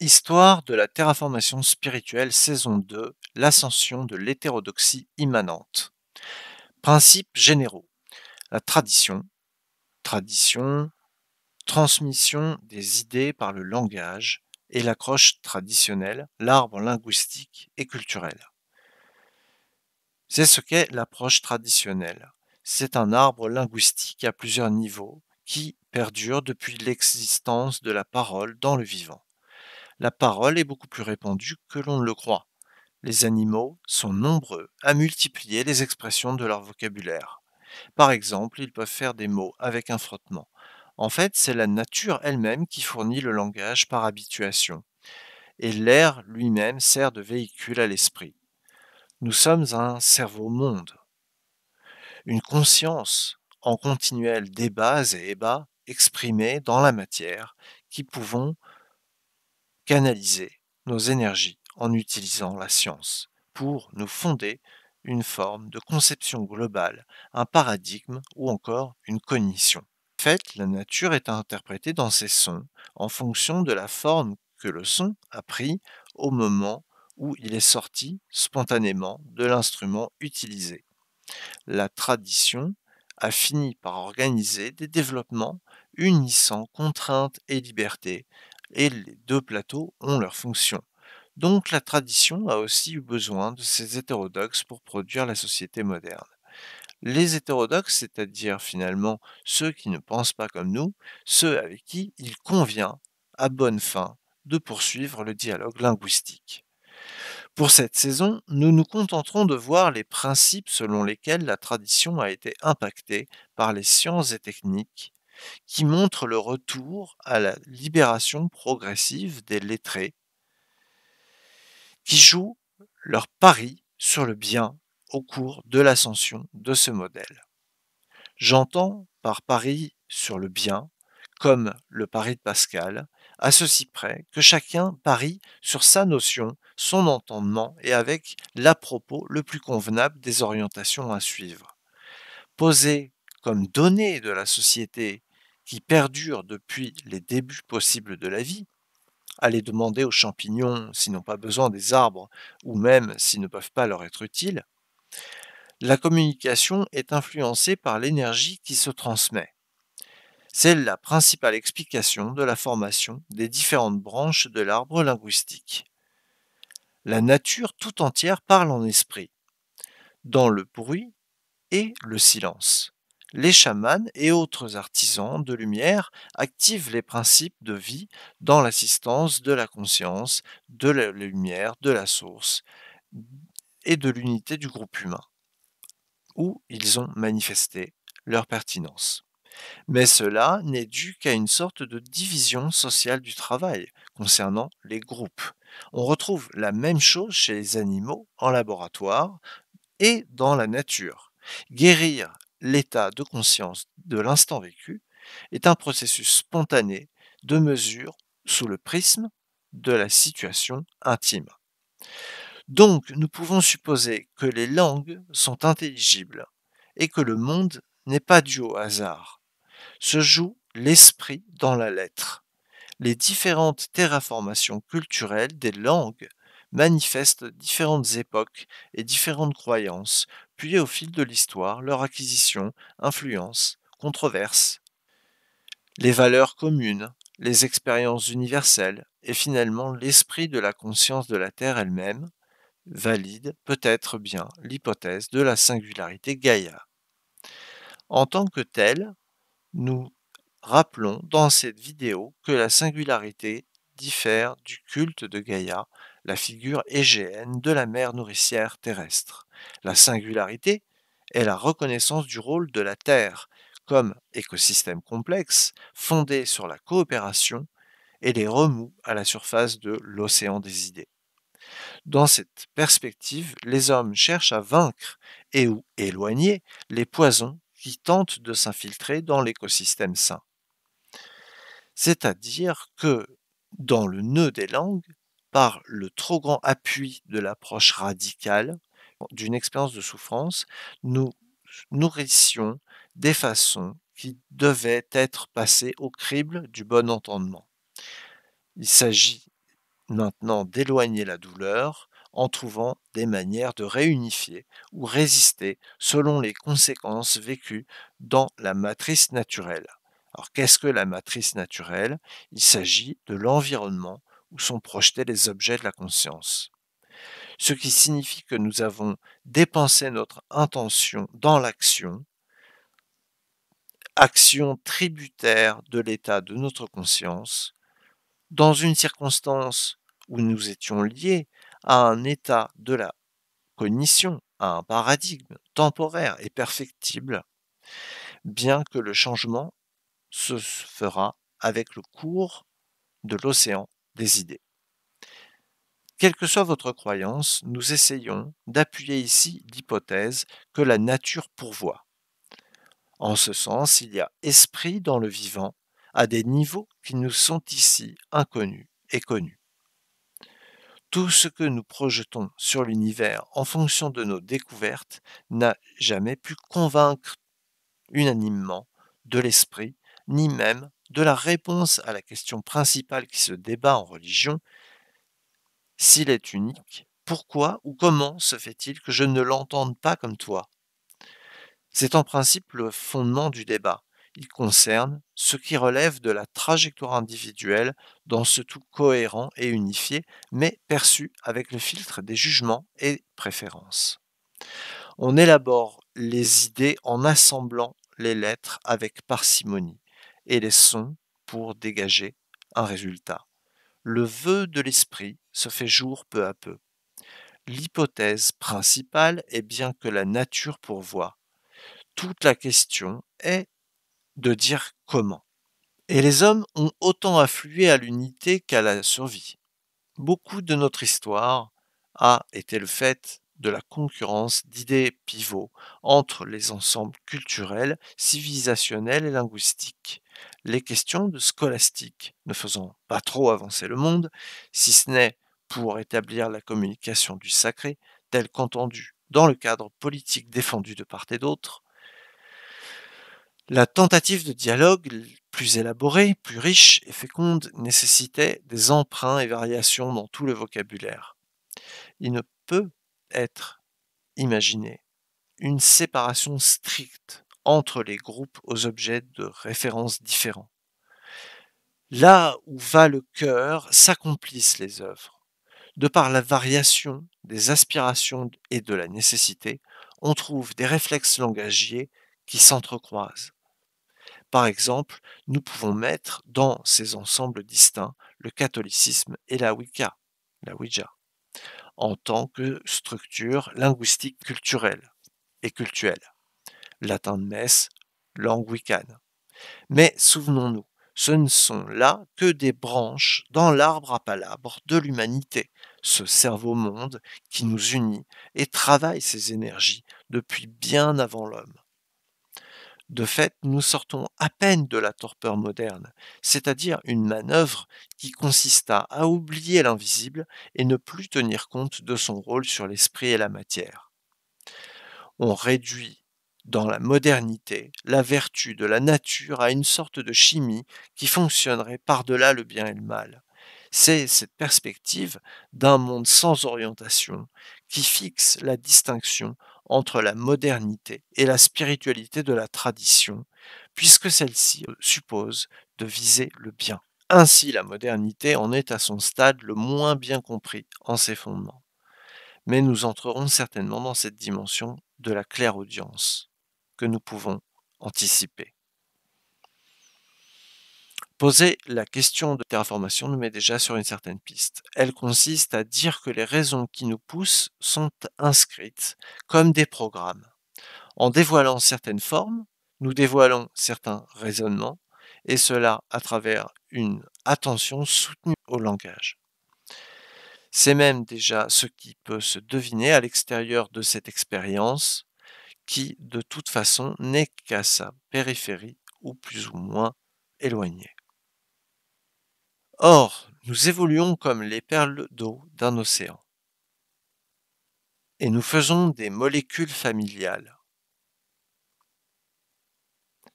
Histoire de la terraformation spirituelle, saison 2, l'ascension de l'hétérodoxie immanente. Principes généraux. La tradition, tradition, transmission des idées par le langage et l'accroche traditionnelle, l'arbre linguistique et culturel. C'est ce qu'est l'approche traditionnelle. C'est un arbre linguistique à plusieurs niveaux qui perdure depuis l'existence de la parole dans le vivant la parole est beaucoup plus répandue que l'on ne le croit. Les animaux sont nombreux à multiplier les expressions de leur vocabulaire. Par exemple, ils peuvent faire des mots avec un frottement. En fait, c'est la nature elle-même qui fournit le langage par habituation. Et l'air lui-même sert de véhicule à l'esprit. Nous sommes un cerveau-monde. Une conscience en continuel débat et ébat exprimée dans la matière qui pouvons canaliser nos énergies en utilisant la science pour nous fonder une forme de conception globale, un paradigme ou encore une cognition. En fait, la nature est interprétée dans ses sons en fonction de la forme que le son a pris au moment où il est sorti spontanément de l'instrument utilisé. La tradition a fini par organiser des développements unissant contraintes et liberté et les deux plateaux ont leur fonction. Donc la tradition a aussi eu besoin de ces hétérodoxes pour produire la société moderne. Les hétérodoxes, c'est-à-dire finalement ceux qui ne pensent pas comme nous, ceux avec qui il convient, à bonne fin, de poursuivre le dialogue linguistique. Pour cette saison, nous nous contenterons de voir les principes selon lesquels la tradition a été impactée par les sciences et techniques qui montre le retour à la libération progressive des lettrés, qui jouent leur pari sur le bien au cours de l'ascension de ce modèle. J'entends par pari sur le bien, comme le pari de Pascal, à ceci près que chacun parie sur sa notion, son entendement et avec l'à-propos le plus convenable des orientations à suivre. posé comme donnée de la société qui perdurent depuis les débuts possibles de la vie, à les demander aux champignons s'ils n'ont pas besoin des arbres ou même s'ils ne peuvent pas leur être utiles, la communication est influencée par l'énergie qui se transmet. C'est la principale explication de la formation des différentes branches de l'arbre linguistique. La nature tout entière parle en esprit, dans le bruit et le silence les chamans et autres artisans de lumière activent les principes de vie dans l'assistance de la conscience, de la lumière, de la source et de l'unité du groupe humain, où ils ont manifesté leur pertinence. Mais cela n'est dû qu'à une sorte de division sociale du travail concernant les groupes. On retrouve la même chose chez les animaux en laboratoire et dans la nature. Guérir l'état de conscience de l'instant vécu est un processus spontané de mesure sous le prisme de la situation intime. Donc nous pouvons supposer que les langues sont intelligibles et que le monde n'est pas dû au hasard. Se joue l'esprit dans la lettre. Les différentes terraformations culturelles des langues manifestent différentes époques et différentes croyances puis au fil de l'histoire, leur acquisition, influence, controverse, les valeurs communes, les expériences universelles et finalement l'esprit de la conscience de la Terre elle-même valide peut-être bien l'hypothèse de la singularité Gaïa. En tant que telle, nous rappelons dans cette vidéo que la singularité diffère du culte de Gaïa la figure égéenne de la mère nourricière terrestre. La singularité est la reconnaissance du rôle de la Terre comme écosystème complexe fondé sur la coopération et les remous à la surface de l'océan des idées. Dans cette perspective, les hommes cherchent à vaincre et ou éloigner les poisons qui tentent de s'infiltrer dans l'écosystème sain. C'est-à-dire que, dans le nœud des langues, par le trop grand appui de l'approche radicale d'une expérience de souffrance, nous nourrissions des façons qui devaient être passées au crible du bon entendement. Il s'agit maintenant d'éloigner la douleur en trouvant des manières de réunifier ou résister selon les conséquences vécues dans la matrice naturelle. Alors qu'est-ce que la matrice naturelle Il s'agit de l'environnement où sont projetés les objets de la conscience. Ce qui signifie que nous avons dépensé notre intention dans l'action, action tributaire de l'état de notre conscience, dans une circonstance où nous étions liés à un état de la cognition, à un paradigme temporaire et perfectible, bien que le changement se fera avec le cours de l'océan des idées. Quelle que soit votre croyance, nous essayons d'appuyer ici l'hypothèse que la nature pourvoit. En ce sens, il y a esprit dans le vivant à des niveaux qui nous sont ici inconnus et connus. Tout ce que nous projetons sur l'univers en fonction de nos découvertes n'a jamais pu convaincre unanimement de l'esprit, ni même de la réponse à la question principale qui se débat en religion, s'il est unique, pourquoi ou comment se fait-il que je ne l'entende pas comme toi C'est en principe le fondement du débat. Il concerne ce qui relève de la trajectoire individuelle dans ce tout cohérent et unifié, mais perçu avec le filtre des jugements et préférences. On élabore les idées en assemblant les lettres avec parcimonie et les sons pour dégager un résultat. Le vœu de l'esprit se fait jour peu à peu. L'hypothèse principale est bien que la nature pourvoie. Toute la question est de dire comment. Et les hommes ont autant afflué à l'unité qu'à la survie. Beaucoup de notre histoire a été le fait de la concurrence d'idées pivots entre les ensembles culturels, civilisationnels et linguistiques les questions de scolastique, ne faisant pas trop avancer le monde, si ce n'est pour établir la communication du sacré tel qu'entendue dans le cadre politique défendu de part et d'autre. La tentative de dialogue plus élaborée, plus riche et féconde nécessitait des emprunts et variations dans tout le vocabulaire. Il ne peut être imaginé une séparation stricte entre les groupes aux objets de référence différents. Là où va le cœur s'accomplissent les œuvres. De par la variation des aspirations et de la nécessité, on trouve des réflexes langagiers qui s'entrecroisent. Par exemple, nous pouvons mettre dans ces ensembles distincts le catholicisme et la Wicca, la Ouija, en tant que structure linguistique culturelle et cultuelle latin de messe, wiccan. Mais souvenons-nous, ce ne sont là que des branches dans l'arbre à palabre de l'humanité, ce cerveau-monde qui nous unit et travaille ses énergies depuis bien avant l'homme. De fait, nous sortons à peine de la torpeur moderne, c'est-à-dire une manœuvre qui consista à oublier l'invisible et ne plus tenir compte de son rôle sur l'esprit et la matière. On réduit dans la modernité, la vertu de la nature a une sorte de chimie qui fonctionnerait par-delà le bien et le mal. C'est cette perspective d'un monde sans orientation qui fixe la distinction entre la modernité et la spiritualité de la tradition, puisque celle-ci euh, suppose de viser le bien. Ainsi, la modernité en est à son stade le moins bien compris en ses fondements. Mais nous entrerons certainement dans cette dimension de la claire audience que nous pouvons anticiper. Poser la question de terraformation nous met déjà sur une certaine piste. Elle consiste à dire que les raisons qui nous poussent sont inscrites comme des programmes. En dévoilant certaines formes, nous dévoilons certains raisonnements, et cela à travers une attention soutenue au langage. C'est même déjà ce qui peut se deviner à l'extérieur de cette expérience qui de toute façon n'est qu'à sa périphérie ou plus ou moins éloignée. Or, nous évoluons comme les perles d'eau d'un océan. Et nous faisons des molécules familiales.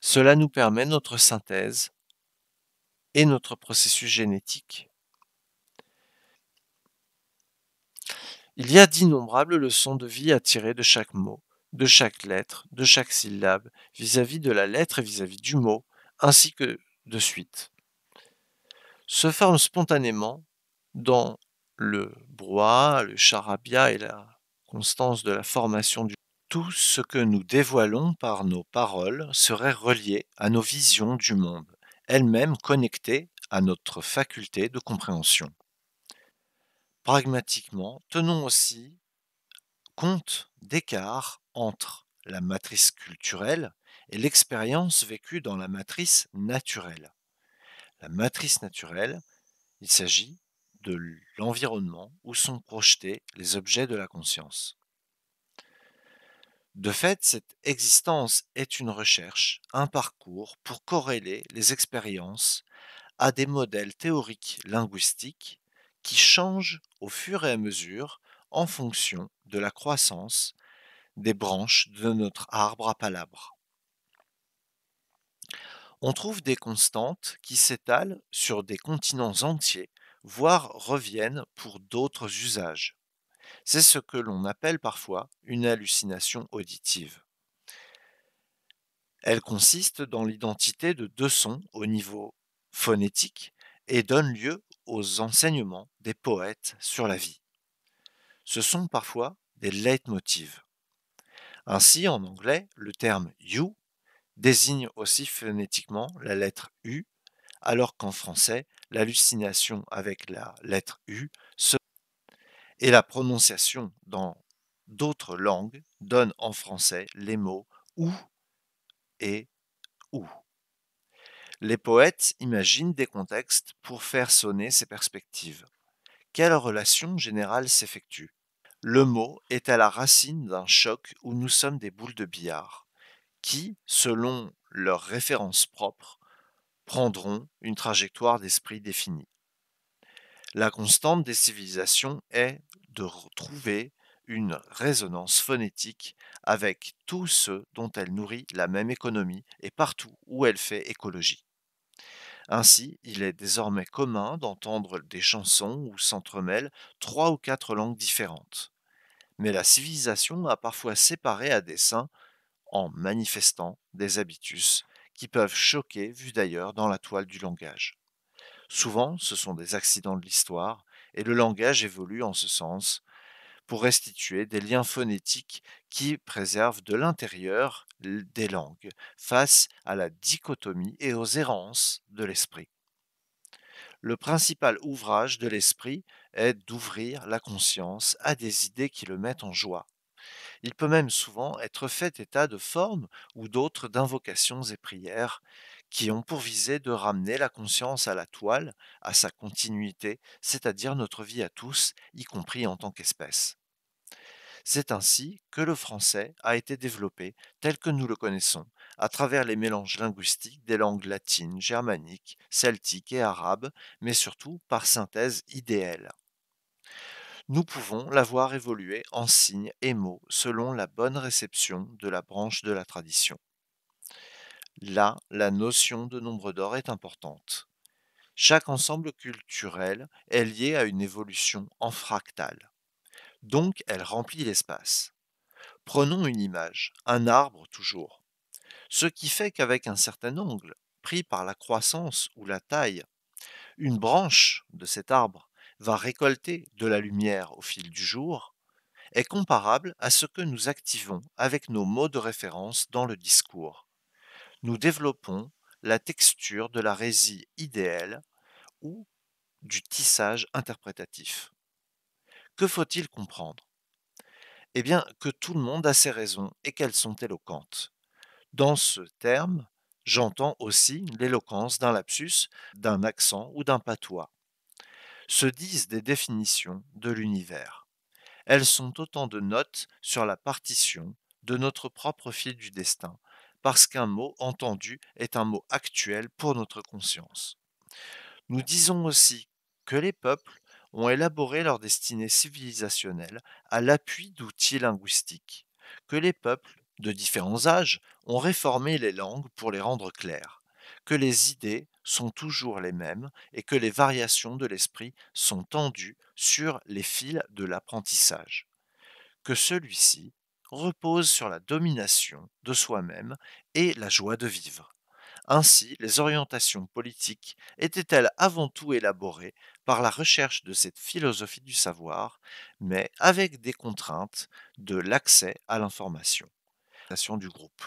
Cela nous permet notre synthèse et notre processus génétique. Il y a d'innombrables leçons de vie à tirer de chaque mot, de chaque lettre, de chaque syllabe, vis-à-vis de la lettre et vis-à-vis du mot, ainsi que de suite, se forme spontanément dans le brouhaha, le charabia et la constance de la formation du tout ce que nous dévoilons par nos paroles serait relié à nos visions du monde, elles-mêmes connectées à notre faculté de compréhension. Pragmatiquement, tenons aussi compte d'écart entre la matrice culturelle et l'expérience vécue dans la matrice naturelle. La matrice naturelle, il s'agit de l'environnement où sont projetés les objets de la conscience. De fait, cette existence est une recherche, un parcours pour corréler les expériences à des modèles théoriques linguistiques qui changent au fur et à mesure en fonction de la croissance des branches de notre arbre à palabres. On trouve des constantes qui s'étalent sur des continents entiers, voire reviennent pour d'autres usages. C'est ce que l'on appelle parfois une hallucination auditive. Elle consiste dans l'identité de deux sons au niveau phonétique et donne lieu aux enseignements des poètes sur la vie. Ce sont parfois des leitmotivs. Ainsi, en anglais, le terme you désigne aussi phonétiquement la lettre U, alors qu'en français, l'hallucination avec la lettre U se... et la prononciation dans d'autres langues donne en français les mots ou et ou. Les poètes imaginent des contextes pour faire sonner ces perspectives. Quelle relation générale s'effectue le mot est à la racine d'un choc où nous sommes des boules de billard, qui, selon leurs références propres, prendront une trajectoire d'esprit définie. La constante des civilisations est de retrouver une résonance phonétique avec tous ceux dont elle nourrit la même économie et partout où elle fait écologie. Ainsi, il est désormais commun d'entendre des chansons où s'entremêlent trois ou quatre langues différentes mais la civilisation a parfois séparé à dessein en manifestant des habitus qui peuvent choquer vu d'ailleurs dans la toile du langage. Souvent, ce sont des accidents de l'histoire, et le langage évolue en ce sens pour restituer des liens phonétiques qui préservent de l'intérieur des langues face à la dichotomie et aux errances de l'esprit. Le principal ouvrage de l'esprit est d'ouvrir la conscience à des idées qui le mettent en joie. Il peut même souvent être fait état de formes ou d'autres d'invocations et prières qui ont pour visée de ramener la conscience à la toile, à sa continuité, c'est-à-dire notre vie à tous, y compris en tant qu'espèce. C'est ainsi que le français a été développé tel que nous le connaissons, à travers les mélanges linguistiques des langues latines, germaniques, celtiques et arabes, mais surtout par synthèse idéale nous pouvons la voir évoluer en signes et mots selon la bonne réception de la branche de la tradition. Là, la notion de nombre d'or est importante. Chaque ensemble culturel est lié à une évolution en fractale. Donc, elle remplit l'espace. Prenons une image, un arbre toujours. Ce qui fait qu'avec un certain angle, pris par la croissance ou la taille, une branche de cet arbre va récolter de la lumière au fil du jour est comparable à ce que nous activons avec nos mots de référence dans le discours. Nous développons la texture de la résie idéale ou du tissage interprétatif. Que faut-il comprendre Eh bien, que tout le monde a ses raisons et qu'elles sont éloquentes. Dans ce terme, j'entends aussi l'éloquence d'un lapsus, d'un accent ou d'un patois se disent des définitions de l'univers. Elles sont autant de notes sur la partition de notre propre fil du destin, parce qu'un mot entendu est un mot actuel pour notre conscience. Nous disons aussi que les peuples ont élaboré leur destinée civilisationnelle à l'appui d'outils linguistiques, que les peuples de différents âges ont réformé les langues pour les rendre claires, que les idées sont toujours les mêmes et que les variations de l'esprit sont tendues sur les fils de l'apprentissage, que celui-ci repose sur la domination de soi-même et la joie de vivre. Ainsi, les orientations politiques étaient-elles avant tout élaborées par la recherche de cette philosophie du savoir, mais avec des contraintes de l'accès à l'information du groupe.